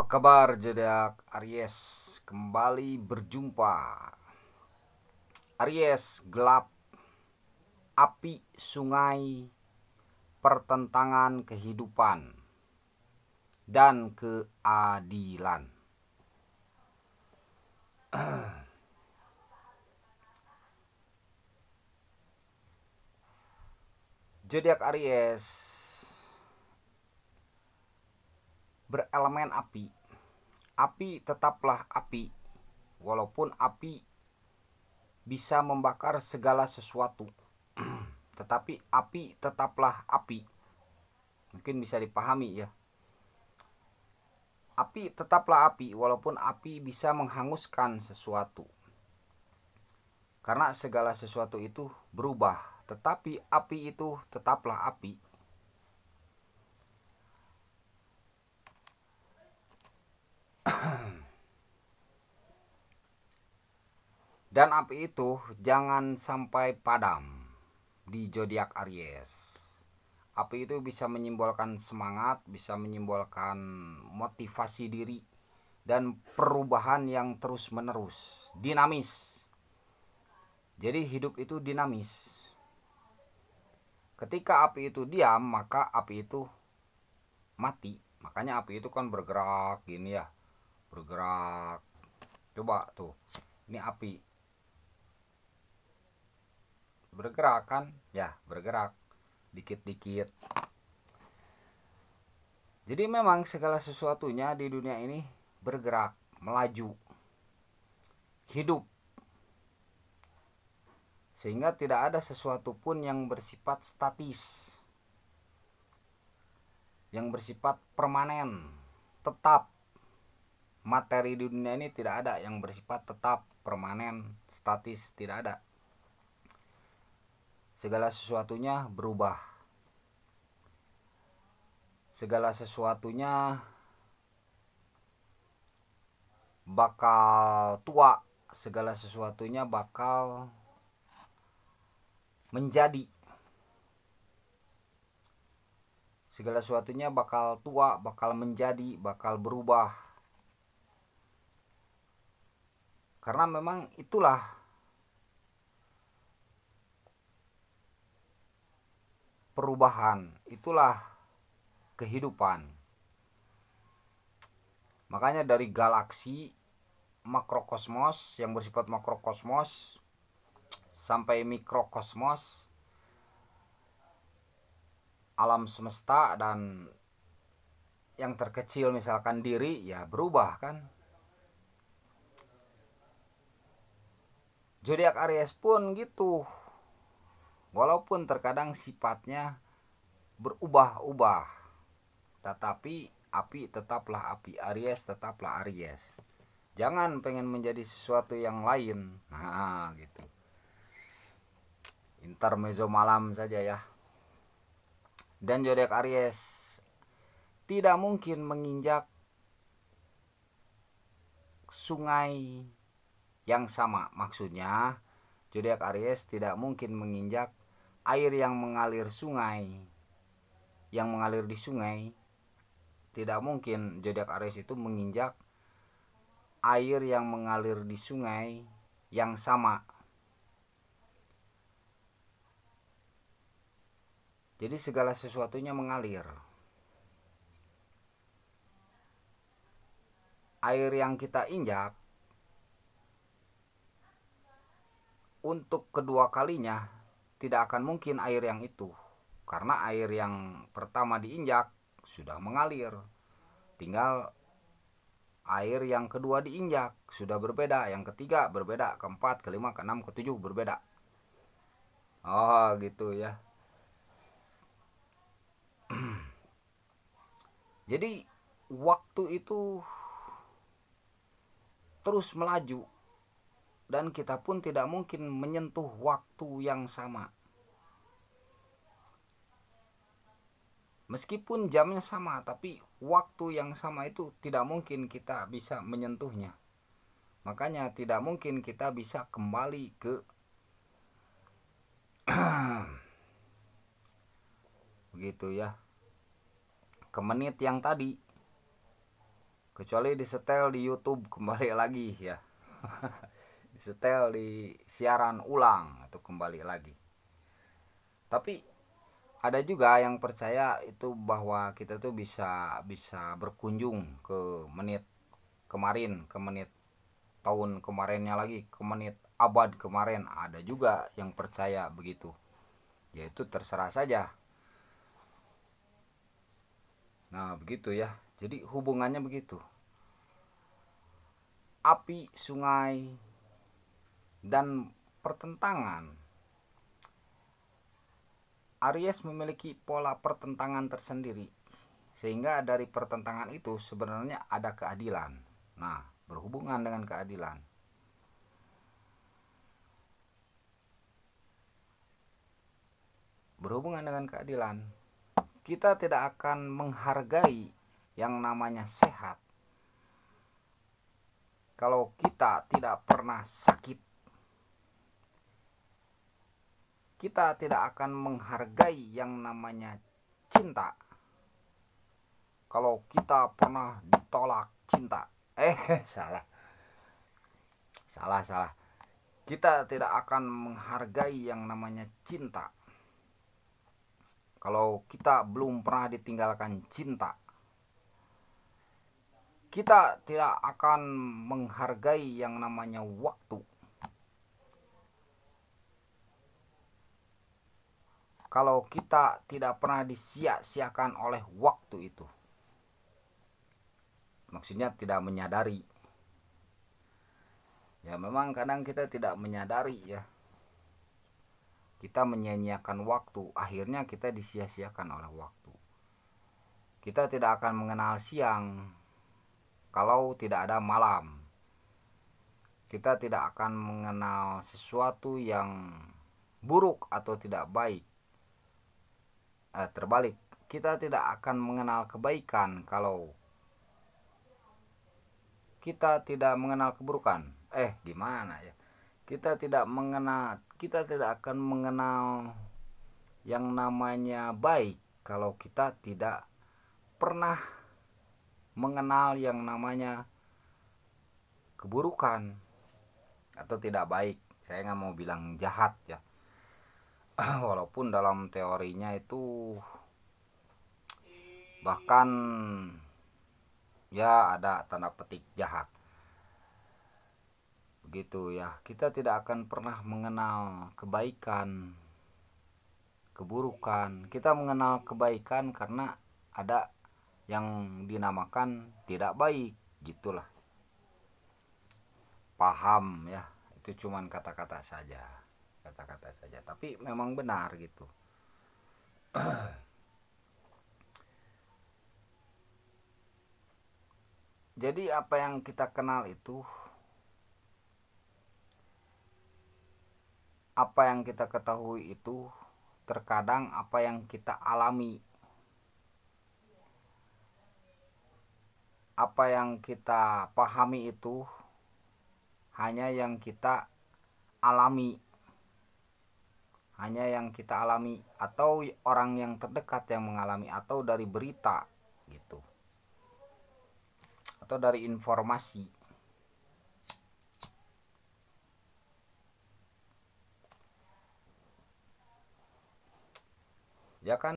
Apa kabar Jodak Aries? Kembali berjumpa. Aries gelap api sungai pertentangan kehidupan dan keadilan. Jodak Aries berelemen api, api tetaplah api, walaupun api bisa membakar segala sesuatu, tetapi api tetaplah api. Mungkin bisa dipahami ya. Api tetaplah api, walaupun api bisa menghanguskan sesuatu. Karena segala sesuatu itu berubah, tetapi api itu tetaplah api Dan api itu jangan sampai padam di zodiak Aries. Api itu bisa menyimbolkan semangat, bisa menyimbolkan motivasi diri dan perubahan yang terus-menerus, dinamis. Jadi hidup itu dinamis. Ketika api itu diam, maka api itu mati. Makanya api itu kan bergerak gini ya. Bergerak. Coba tuh. Ini api bergerak kan ya bergerak dikit-dikit jadi memang segala sesuatunya di dunia ini bergerak melaju hidup sehingga tidak ada sesuatu pun yang bersifat statis yang bersifat permanen tetap materi di dunia ini tidak ada yang bersifat tetap permanen statis tidak ada segala sesuatunya berubah. Segala sesuatunya bakal tua, segala sesuatunya bakal menjadi. Segala sesuatunya bakal tua, bakal menjadi, bakal berubah. Karena memang itulah perubahan, itulah kehidupan. Makanya dari galaksi makrokosmos yang bersifat makrokosmos sampai mikrokosmos alam semesta dan yang terkecil misalkan diri ya berubah kan zodiak Aries pun gitu walaupun terkadang sifatnya berubah-ubah tetapi api tetaplah api Aries tetaplah Aries jangan pengen menjadi sesuatu yang lain nah gitu intermezzo malam saja ya dan zodiak Aries tidak mungkin menginjak sungai yang sama maksudnya Zodiak Aries tidak mungkin menginjak air yang mengalir sungai. Yang mengalir di sungai tidak mungkin zodiak Aries itu menginjak air yang mengalir di sungai yang sama. Jadi segala sesuatunya mengalir. Air yang kita injak untuk kedua kalinya tidak akan mungkin air yang itu karena air yang pertama diinjak sudah mengalir tinggal air yang kedua diinjak sudah berbeda yang ketiga berbeda keempat kelima keenam ketujuh berbeda oh gitu ya jadi waktu itu terus melaju dan kita pun tidak mungkin menyentuh waktu yang sama. Meskipun jamnya sama, tapi waktu yang sama itu tidak mungkin kita bisa menyentuhnya. Makanya tidak mungkin kita bisa kembali ke begitu ya. Ke menit yang tadi. Kecuali disetel di YouTube kembali lagi ya. setel di siaran ulang atau kembali lagi. Tapi ada juga yang percaya itu bahwa kita tuh bisa bisa berkunjung ke menit kemarin, ke menit tahun kemarinnya lagi, ke menit abad kemarin. Ada juga yang percaya begitu. Yaitu terserah saja. Nah, begitu ya. Jadi hubungannya begitu api sungai dan pertentangan. Aries memiliki pola pertentangan tersendiri, sehingga dari pertentangan itu sebenarnya ada keadilan. Nah, berhubungan dengan keadilan. Berhubungan dengan keadilan, kita tidak akan menghargai yang namanya sehat kalau kita tidak pernah sakit. kita tidak akan menghargai yang namanya cinta kalau kita pernah ditolak cinta eh salah salah salah kita tidak akan menghargai yang namanya cinta kalau kita belum pernah ditinggalkan cinta kita tidak akan menghargai yang namanya waktu kalau kita tidak pernah disia-siakan oleh waktu itu. Maksudnya tidak menyadari. Ya memang kadang kita tidak menyadari ya. Kita menyia-nyiakan waktu, akhirnya kita disia-siakan oleh waktu. Kita tidak akan mengenal siang kalau tidak ada malam. Kita tidak akan mengenal sesuatu yang buruk atau tidak baik Eh, terbalik kita tidak akan mengenal kebaikan kalau kita tidak mengenal keburukan eh gimana ya kita tidak mengenal kita tidak akan mengenal yang namanya baik kalau kita tidak pernah mengenal yang namanya keburukan atau tidak baik saya nggak mau bilang jahat ya walaupun dalam teorinya itu bahkan ya ada tanda petik jahat begitu ya kita tidak akan pernah mengenal kebaikan keburukan kita mengenal kebaikan karena ada yang dinamakan tidak baik gitulah paham ya itu cuman kata-kata saja kata-kata saja tapi memang benar gitu jadi apa yang kita kenal itu apa yang kita ketahui itu terkadang apa yang kita alami apa yang kita pahami itu hanya yang kita alami hanya yang kita alami atau orang yang terdekat yang mengalami atau dari berita gitu atau dari informasi ya kan